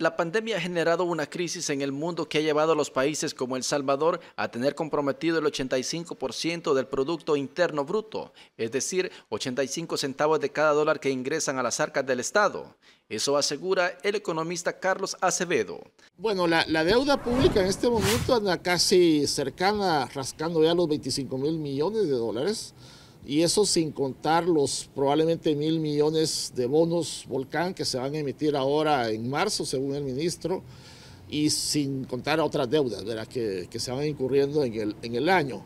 La pandemia ha generado una crisis en el mundo que ha llevado a los países como El Salvador a tener comprometido el 85% del Producto Interno Bruto, es decir, 85 centavos de cada dólar que ingresan a las arcas del Estado. Eso asegura el economista Carlos Acevedo. Bueno, la, deuda pública en este momento anda casi cercana, rascando ya los 25 mil millones de dólares y eso sin contar los probablemente mil millones de bonos volcán que se van a emitir ahora en marzo, según el ministro, y sin contar otras deudas de Que, que, se van incurriendo en el, en el año.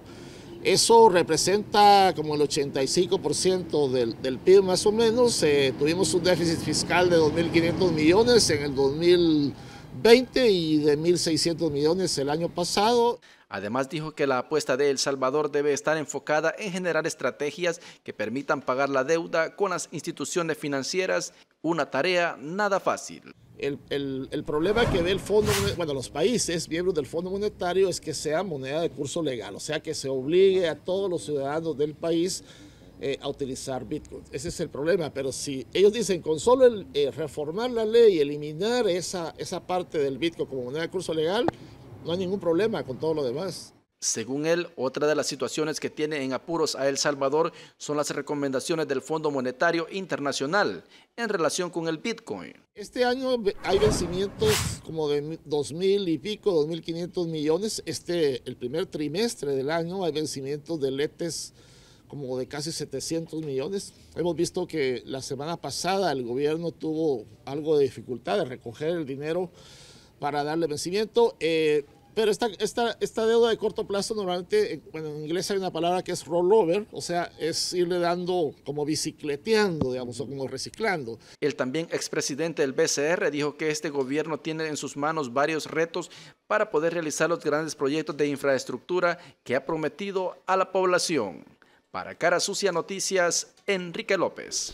Eso representa como el 85% del, PIB más o menos. Eh, tuvimos un déficit fiscal de 2.500 millones en el 2000 20 y de 1.600 millones el año pasado. Además dijo que la apuesta de El Salvador debe estar enfocada en generar estrategias que permitan pagar la deuda con las instituciones financieras, una tarea nada fácil. El, problema que ve el Fondo, bueno, los países miembros del Fondo Monetario es que sea moneda de curso legal, o sea que se obligue a todos los ciudadanos del país eh, a utilizar Bitcoin. Ese es el problema, pero si ellos dicen con solo eh, reformar la ley y eliminar esa, esa parte del Bitcoin como moneda de curso legal, no hay ningún problema con todo lo demás. Según él, otra de las situaciones que tiene en apuros a El Salvador son las recomendaciones del Fondo Monetario Internacional en relación con el Bitcoin. Este año hay vencimientos como de 2.000 y pico, 2.500 millones. Este, el primer trimestre del año hay vencimientos de letes como de casi 700 millones. Hemos visto que la semana pasada el gobierno tuvo algo de dificultad de recoger el dinero para darle vencimiento. Eh, pero esta, esta, esta, deuda de corto plazo normalmente, eh, en inglés hay una palabra que es rollover, o sea, es irle dando como bicicleteando, digamos, o como reciclando. El también expresidente del BCR dijo que este gobierno tiene en sus manos varios retos para poder realizar los grandes proyectos de infraestructura que ha prometido a la población. Para Cara Sucia Noticias, Enrique López.